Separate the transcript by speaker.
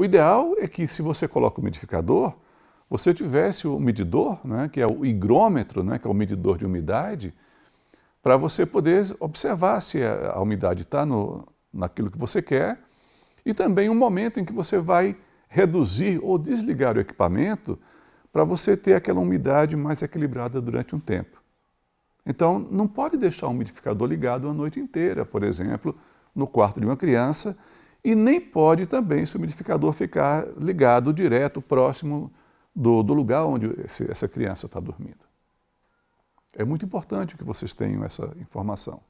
Speaker 1: O ideal é que se você coloca o umidificador, você tivesse o medidor, né, que é o higrômetro, né, que é o medidor de umidade, para você poder observar se a, umidade está naquilo que você quer e também o um momento em que você vai reduzir ou desligar o equipamento para você ter aquela umidade mais equilibrada durante um tempo. Então, não pode deixar o umidificador ligado a noite inteira, por exemplo, no quarto de uma criança, e nem pode também esse umidificador ficar ligado direto, próximo do, do lugar onde esse, essa criança está dormindo. É muito importante que vocês tenham essa informação.